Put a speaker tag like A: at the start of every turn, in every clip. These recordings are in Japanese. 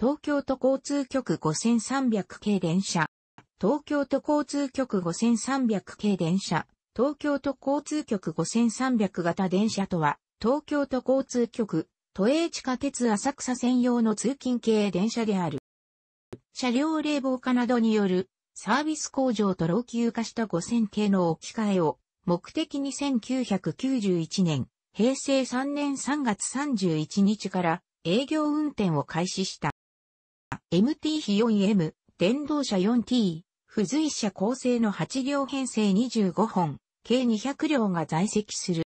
A: 東京都交通局5300系電車、東京都交通局5300系電車、東京都交通局5300型電車とは、東京都交通局、都営地下鉄浅草専用の通勤系電車である。車両冷房化などによるサービス向上と老朽化した5000系の置き換えを目的に1991年、平成3年3月31日から営業運転を開始した。MT 比 4M、電動車 4T、付随車構成の8両編成25本、計200両が在籍する。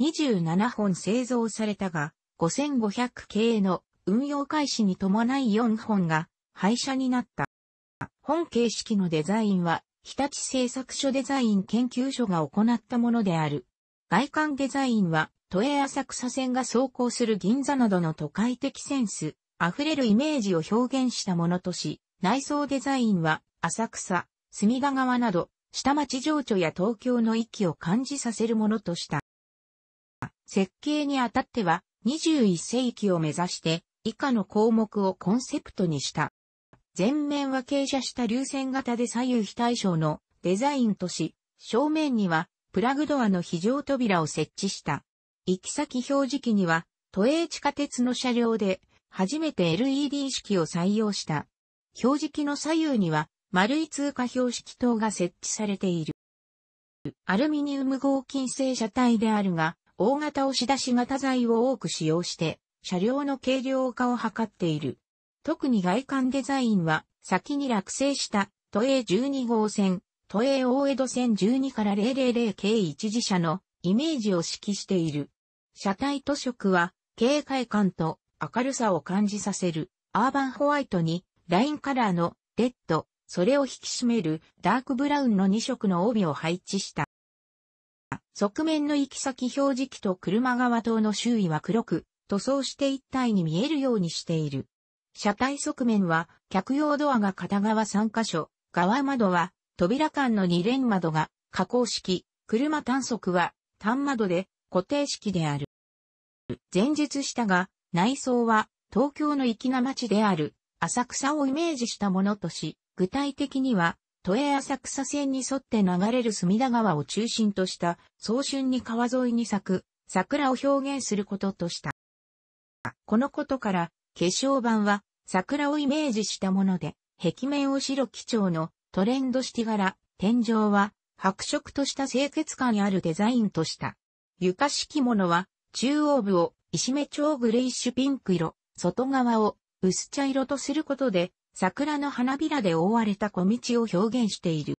A: 27本製造されたが、5500系の運用開始に伴い4本が廃車になった。本形式のデザインは、日立製作所デザイン研究所が行ったものである。外観デザインは、都営浅草線が走行する銀座などの都会的センス、溢れるイメージを表現したものとし、内装デザインは浅草、隅田川など、下町情緒や東京の域を感じさせるものとした。設計にあたっては、21世紀を目指して、以下の項目をコンセプトにした。前面は傾斜した流線型で左右非対称のデザインとし、正面にはプラグドアの非常扉を設置した。行き先表示器には、都営地下鉄の車両で初めて LED 式を採用した。表示器の左右には丸い通過標識灯が設置されている。アルミニウム合金製車体であるが、大型押し出し型材を多く使用して、車両の軽量化を図っている。特に外観デザインは、先に落成した都営12号線、都営大江戸線12から000系一次車のイメージを指揮している。車体塗色は、軽快感と明るさを感じさせるアーバンホワイトにラインカラーのレッド、それを引き締めるダークブラウンの2色の帯を配置した。側面の行き先表示器と車側灯の周囲は黒く、塗装して一体に見えるようにしている。車体側面は客用ドアが片側3箇所、側窓は扉間の2連窓が加工式、車単速は単窓で固定式である。前述したが、内装は東京の粋な町である浅草をイメージしたものとし、具体的には都営浅草線に沿って流れる隅田川を中心とした早春に川沿いに咲く桜を表現することとした。このことから化粧板は桜をイメージしたもので、壁面を白基調のトレンド式柄、天井は白色とした清潔感あるデザインとした。床敷物は中央部を石目調グレイッシュピンク色、外側を薄茶色とすることで、桜の花びらで覆われた小道を表現している。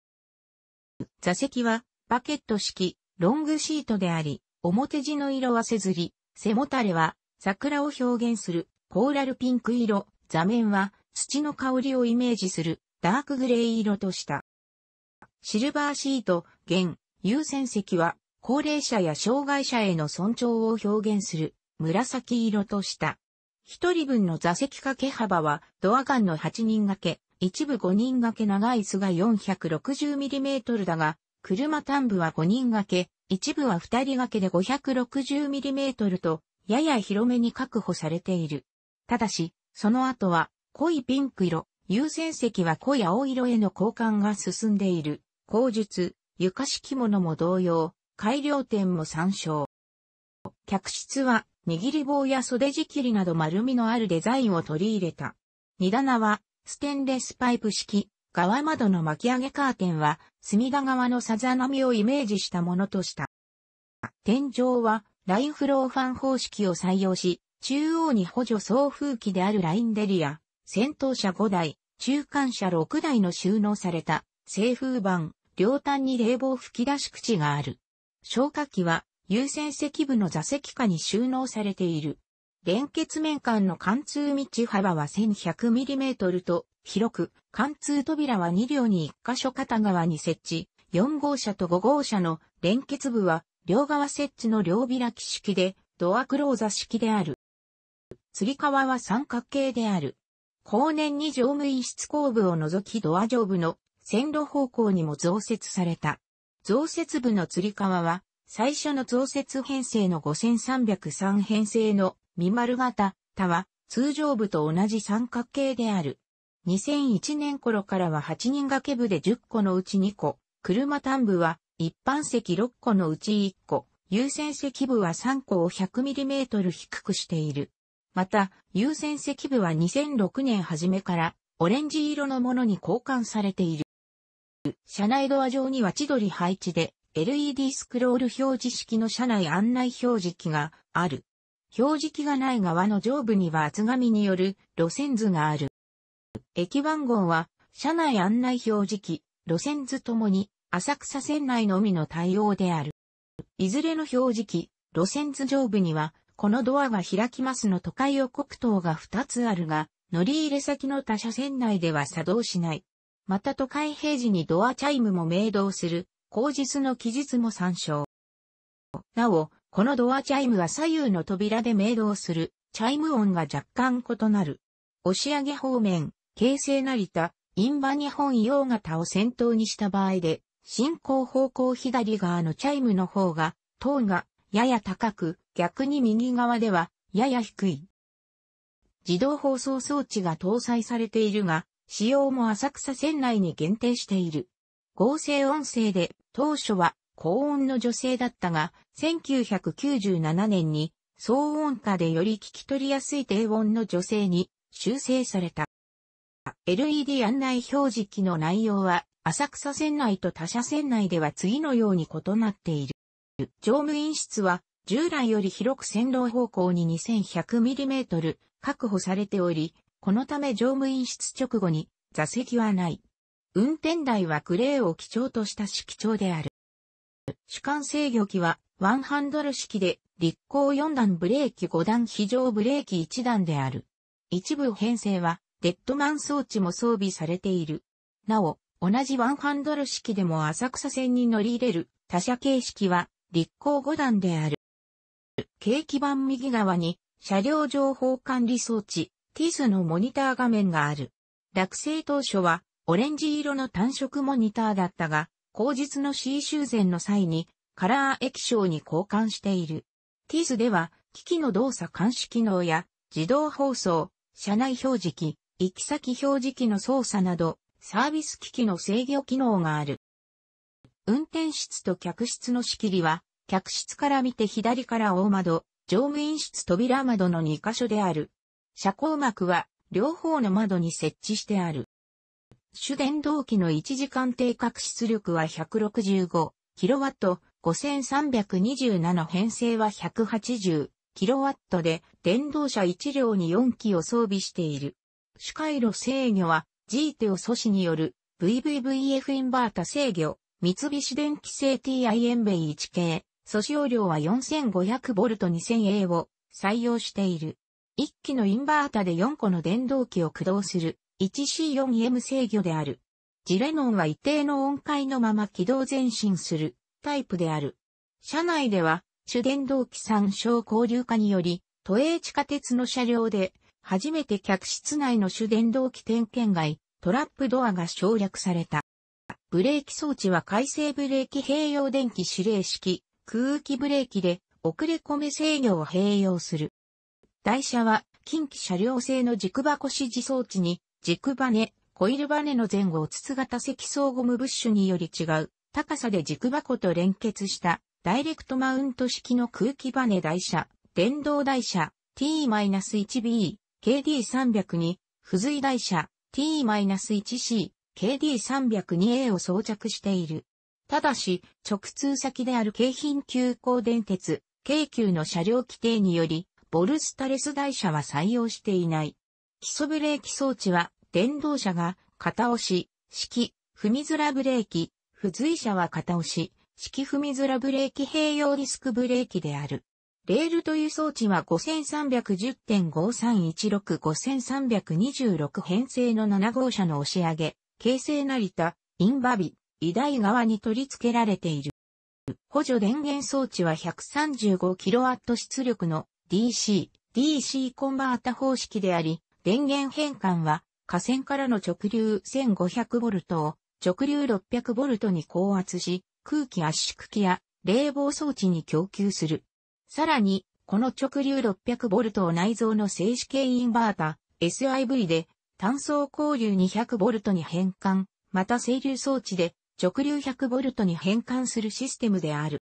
A: 座席は、バケット式、ロングシートであり、表地の色はせずり、背もたれは、桜を表現する、コーラルピンク色、座面は、土の香りをイメージする、ダークグレー色とした。シルバーシート、現、優先席は、高齢者や障害者への尊重を表現する、紫色とした。一人分の座席掛け幅はドアガンの8人掛け、一部5人掛け長い椅子が 460mm だが、車端部は5人掛け、一部は2人掛けで 560mm と、やや広めに確保されている。ただし、その後は濃いピンク色、優先席は濃い青色への交換が進んでいる。口述、床式物も同様、改良点も参照。客室は握り棒や袖仕切りなど丸みのあるデザインを取り入れた。荷棚は、ステンレスパイプ式、側窓の巻き上げカーテンは、隅田川のさざ波をイメージしたものとした。天井は、ラインフローファン方式を採用し、中央に補助送風機であるラインデリア、先頭車5台、中間車6台の収納された、製風板、両端に冷房吹き出し口がある。消火器は、優先席部の座席下に収納されている。連結面間の貫通道幅は 1100mm と広く、貫通扉は2両に1箇所片側に設置、4号車と5号車の連結部は両側設置の両開き式で、ドアクローザ式である。吊り革は三角形である。後年に乗務員室後部を除きドア上部の線路方向にも増設された。増設部の吊り革は最初の増設編成の5303編成の未丸型、他は通常部と同じ三角形である。2001年頃からは8人掛け部で10個のうち2個、車単部は一般席6個のうち1個、優先席部は3個を 100mm 低くしている。また、優先席部は2006年初めからオレンジ色のものに交換されている。車内ドア上には千鳥配置で、LED スクロール表示式の車内案内表示器がある。表示器がない側の上部には厚紙による路線図がある。駅番号は、車内案内表示器、路線図ともに、浅草線内のみの対応である。いずれの表示器、路線図上部には、このドアが開きますの都会予告灯が2つあるが、乗り入れ先の他車線内では作動しない。また都会平時にドアチャイムも明動する口実の記述も参照。なお、このドアチャイムは左右の扉で鳴動する、チャイム音が若干異なる。押上方面、形成成田、印旛日本洋型を先頭にした場合で、進行方向左側のチャイムの方が、塔がやや高く、逆に右側ではやや低い。自動放送装置が搭載されているが、使用も浅草線内に限定している。合成音声で当初は高音の女性だったが、1997年に騒音下でより聞き取りやすい低音の女性に修正された。LED 案内表示機の内容は、浅草線内と他社線内では次のように異なっている。乗務員室は、従来より広く線路方向に 2100mm 確保されており、このため乗務員室直後に座席はない。運転台はグレーを基調とした色調である。主管制御機はワンハンドル式で、立行4段ブレーキ5段非常ブレーキ1段である。一部編成は、デッドマン装置も装備されている。なお、同じワンハンドル式でも浅草線に乗り入れる他車形式は、立行5段である。景気板右側に、車両情報管理装置、TIS のモニター画面がある。落成当初は、オレンジ色の単色モニターだったが、後日の C 修繕の際にカラー液晶に交換している。ティースでは、機器の動作監視機能や自動放送、車内表示機、行き先表示機の操作など、サービス機器の制御機能がある。運転室と客室の仕切りは、客室から見て左から大窓、乗務員室扉窓の2箇所である。車高幕は両方の窓に設置してある。主電動機の1時間定格出力は 165kW、5327編成は 180kW で、電動車1両に4機を装備している。主回路制御は、GTO 素子による VVVF インバータ制御、三菱電機製 TI エンベイ1系、素子容量は 4500V2000A を採用している。1機のインバータで4個の電動機を駆動する 1C4M 制御である。ジレノンは一定の音階のまま軌道前進するタイプである。車内では、主電動機参照交流化により、都営地下鉄の車両で、初めて客室内の主電動機点検外、トラップドアが省略された。ブレーキ装置は回生ブレーキ併用電気指令式、空気ブレーキで、遅れ込め制御を併用する。台車は、近畿車両製の軸箱指示装置に、軸バネ、コイルバネの前後を筒型積層ゴムブッシュにより違う、高さで軸箱と連結した、ダイレクトマウント式の空気バネ台車、電動台車、T-1B、KD300 に、付随台車、T-1C、KD302A を装着している。ただし、直通先である京浜急行電鉄、京急の車両規定により、ボルスタレス台車は採用していない。基礎ブレーキ装置は電動車が片押し、式、踏みづらブレーキ、付随車は片押し、式踏みづらブレーキ併用ィスクブレーキである。レールという装置は5310.53165326編成の7号車の押し上げ、形成成田、インバビ、偉大側に取り付けられている。補助電源装置は 135kW 出力の DC、DC コンバータ方式であり、電源変換は河川からの直流 1500V を直流 600V に高圧し、空気圧縮機や冷房装置に供給する。さらに、この直流 600V を内蔵の静止系インバータ、SIV で単素交流 200V に変換、また整流装置で直流 100V に変換するシステムである。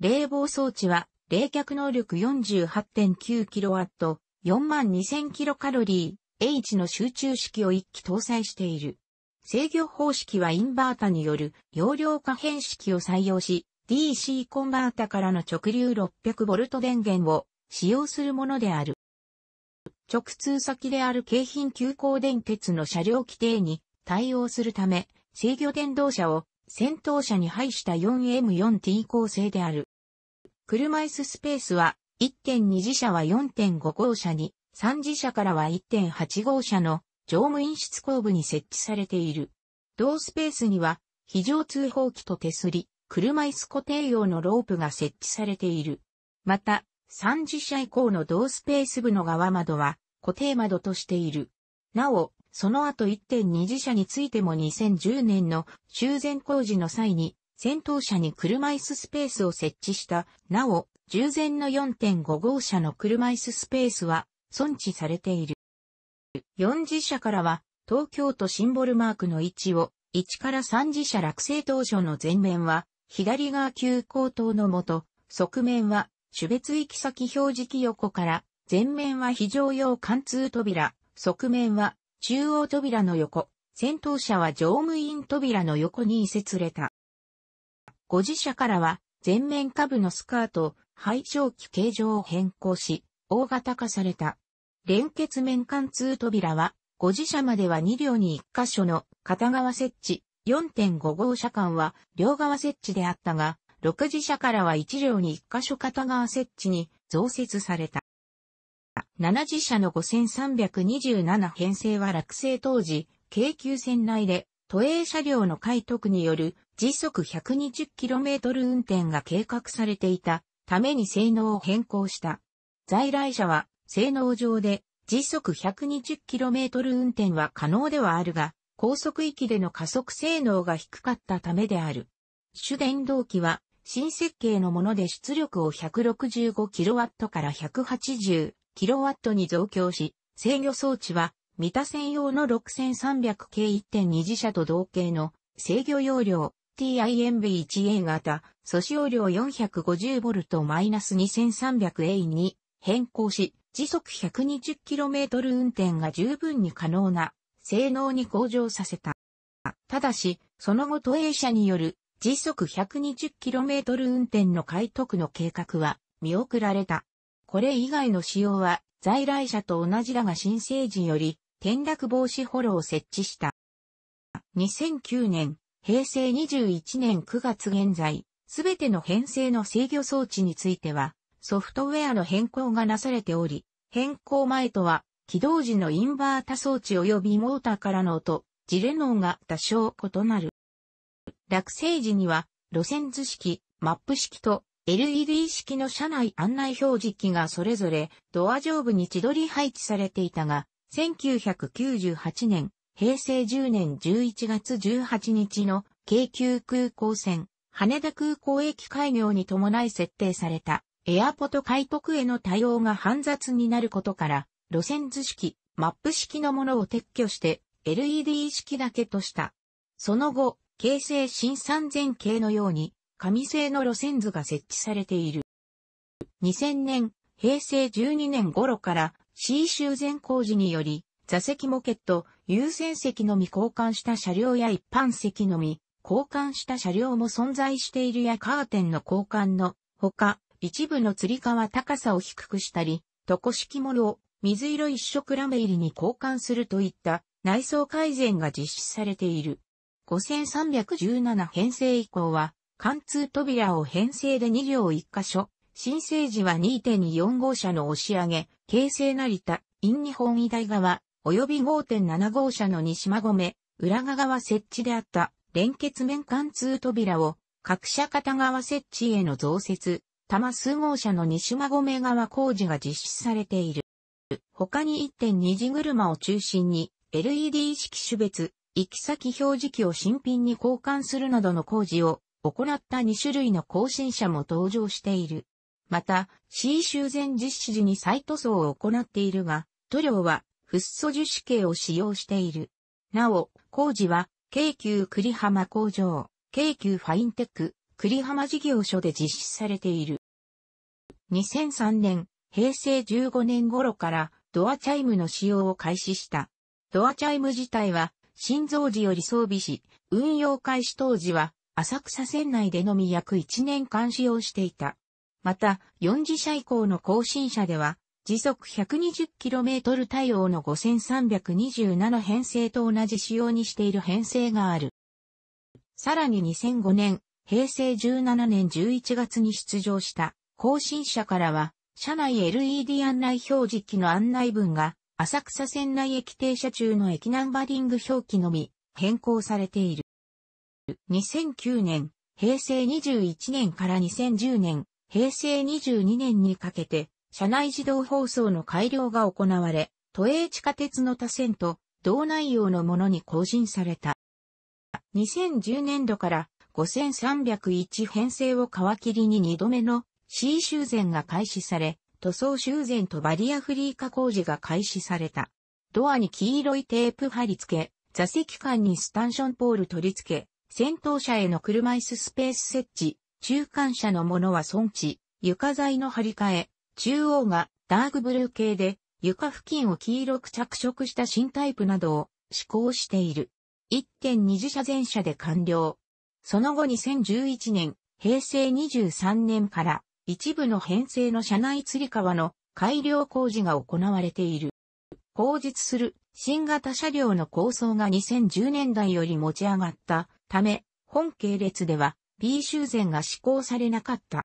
A: 冷房装置は冷却能力 48.9kW、42,000kcal、H の集中式を一機搭載している。制御方式はインバータによる容量可変式を採用し、DC コンバータからの直流 600V 電源を使用するものである。直通先である京浜急行電鉄の車両規定に対応するため、制御電動車を先頭車に配した 4M4T 構成である。車椅子スペースは1.2次車は4.5号車に三次車からは1.8号車の乗務員室後部に設置されている。同スペースには非常通報機と手すり、車椅子固定用のロープが設置されている。また、三次車以降の同スペース部の側窓は固定窓としている。なお、その後1.2次車についても2010年の修繕工事の際に先頭車に車椅子スペースを設置した。なお、従前の4.5号車の車椅子スペースは存置されている。四次社からは、東京都シンボルマークの位置を、一から三次社落成当初の前面は、左側急行灯のもと、側面は、種別行き先表示器横から、前面は非常用貫通扉、側面は、中央扉の横、先頭車は乗務員扉の横に移設れた。五次車からは、前面下部のスカート、配置器形状を変更し、大型化された。連結面貫通扉は、5次車までは2両に1箇所の片側設置、4.5号車間は両側設置であったが、6次車からは1両に1箇所片側設置に増設された。7次車の5327編成は落成当時、京急線内で都営車両の開徳による時速 120km 運転が計画されていたために性能を変更した。在来車は性能上で時速 120km 運転は可能ではあるが、高速域での加速性能が低かったためである。主電動機は新設計のもので出力を 165kW から 180kW に増強し、制御装置は三田専用の 6300K1.2 自社と同型の制御容量 TIMB1A 型、素子容量4 5 0 v 2 3 0 0 a に変更し、時速 120km 運転が十分に可能な性能に向上させた。ただし、その後都営車による時速 120km 運転の開拓の計画は見送られた。これ以外の仕様は在来車と同じだが新生児より転落防止ホロを設置した。2009年、平成21年9月現在、すべての編成の制御装置については、ソフトウェアの変更がなされており、変更前とは、起動時のインバータ装置及びモーターからの音、ジレノンが多少異なる。落成時には、路線図式、マップ式と LED 式の車内案内表示器がそれぞれドア上部に千鳥配置されていたが、1998年、平成10年11月18日の京急空港線、羽田空港駅開業に伴い設定された。エアポト開拓への対応が煩雑になることから、路線図式、マップ式のものを撤去して、LED 式だけとした。その後、京成新3000系のように、紙製の路線図が設置されている。2000年、平成12年頃から C 修繕工事により、座席モケット、優先席のみ交換した車両や一般席のみ交換した車両も存在しているやカーテンの交換のほか、一部の釣り革高さを低くしたり、床式モルを水色一色ラメ入りに交換するといった内装改善が実施されている。5317編成以降は、貫通扉を編成で2両1箇所、新生時は2.24号車の押し上げ、京成成田、陰日本医大側、及び5.7号車の西間込裏側設置であった連結面貫通扉を、各社片側設置への増設、多摩数号車の西馬込川工事が実施されている。他に1.2次車を中心に LED 式種別、行き先表示器を新品に交換するなどの工事を行った2種類の更新車も登場している。また、C 修繕実施時に再塗装を行っているが、塗料は、フッ素樹脂系を使用している。なお、工事は、京急栗浜工場、京急ファインテック、栗浜事業所で実施されている。2003年、平成15年頃からドアチャイムの使用を開始した。ドアチャイム自体は、新造時より装備し、運用開始当時は、浅草線内でのみ約1年間使用していた。また、4次車以降の更新車では、時速 120km 対応の5327編成と同じ仕様にしている編成がある。さらに2005年、平成17年11月に出場した更新者からは、車内 LED 案内表示機の案内文が、浅草線内駅停車中の駅ナンバリング表記のみ変更されている。2009年、平成21年から2010年、平成22年にかけて、車内自動放送の改良が行われ、都営地下鉄の他線と同内容のものに更新された。2010年度から5301編成を皮切りに2度目の C 修繕が開始され、塗装修繕とバリアフリー化工事が開始された。ドアに黄色いテープ貼り付け、座席間にスタンションポール取り付け、先頭車への車椅子スペース設置、中間車のものは損置、床材の張り替え、中央がダークブルー系で、床付近を黄色く着色した新タイプなどを施行している。1.2次車全車で完了。その後2011年、平成23年から一部の編成の車内釣り革の改良工事が行われている。後事する新型車両の構想が2010年代より持ち上がったため、本系列では B 修繕が施行されなかった。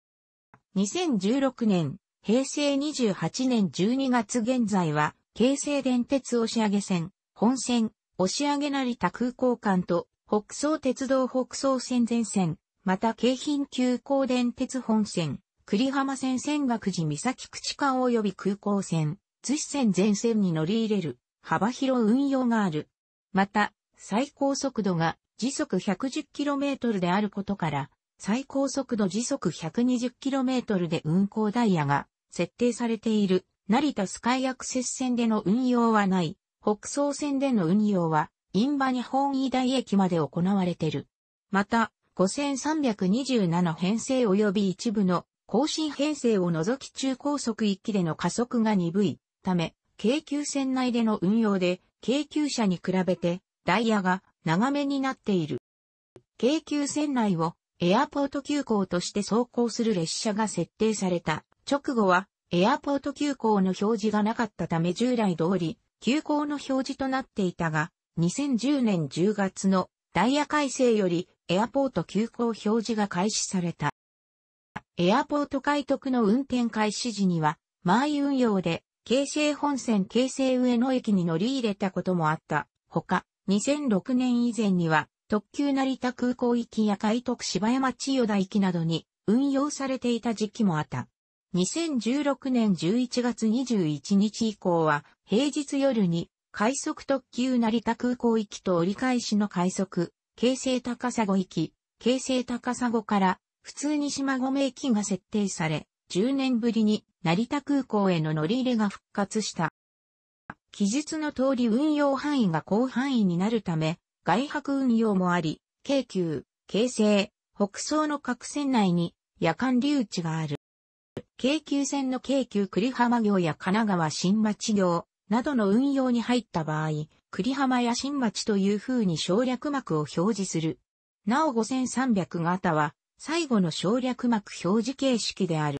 A: 2016年、平成28年12月現在は、京成電鉄押上線、本線、押上成田空港間と北総鉄道北総線全線、また京浜急行電鉄本線、栗浜線仙岳寺三崎口間及び空港線、津市線全線に乗り入れる幅広運用がある。また、最高速度が時速 110km であることから、最高速度時速 120km で運行ダイヤが設定されている成田スカイアクセス線での運用はない、北総線での運用はイ印旛ン本ダ大駅まで行われてる。また、5327編成及び一部の更新編成を除き中高速1機での加速が鈍いため、京急線内での運用で、京急車に比べてダイヤが長めになっている。京急線内をエアポート急行として走行する列車が設定された直後はエアポート急行の表示がなかったため従来通り急行の表示となっていたが、2010年10月のダイヤ改正よりエアポート急行表示が開始された。エアポート開得の運転開始時には、前運用で、京成本線京成上野駅に乗り入れたこともあった。ほか、2006年以前には、特急成田空港行きや海徳芝山千代田行きなどに運用されていた時期もあった。2016年11月21日以降は、平日夜に快速特急成田空港行きと折り返しの快速、京成高砂行き、京成高砂から普通に島込駅が設定され、10年ぶりに成田空港への乗り入れが復活した。記述の通り運用範囲が広範囲になるため、外泊運用もあり、京急、京成、北総の各線内に夜間留置がある。京急線の京急栗浜行や神奈川新町行、などの運用に入った場合、栗浜や新町という風に省略幕を表示する。なお5300型は、最後の省略幕表示形式である。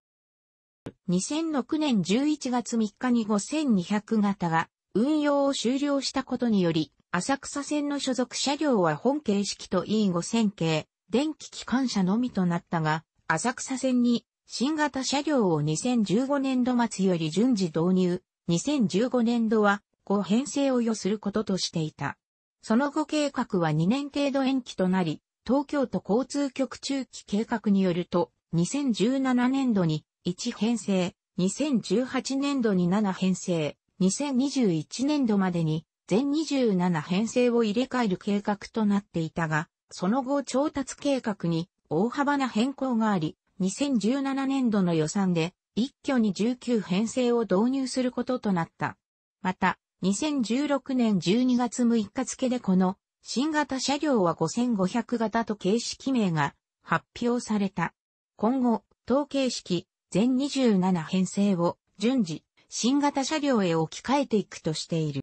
A: 2006年11月3日に5200型が運用を終了したことにより、浅草線の所属車両は本形式と E5000 系、電気機関車のみとなったが、浅草線に新型車両を2015年度末より順次導入、2015年度は5編成を要することとしていた。その後計画は2年程度延期となり、東京都交通局中期計画によると、2017年度に1編成、2018年度に7編成、2021年度までに全27編成を入れ替える計画となっていたが、その後調達計画に大幅な変更があり、2017年度の予算で一挙に19編成を導入することとなった。また、2016年12月6日付でこの新型車両は5500型と形式名が発表された。今後、統計式全27編成を順次新型車両へ置き換えていくとしている。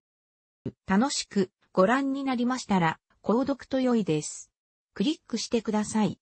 A: 楽しくご覧になりましたら購読と良いです。クリックしてください。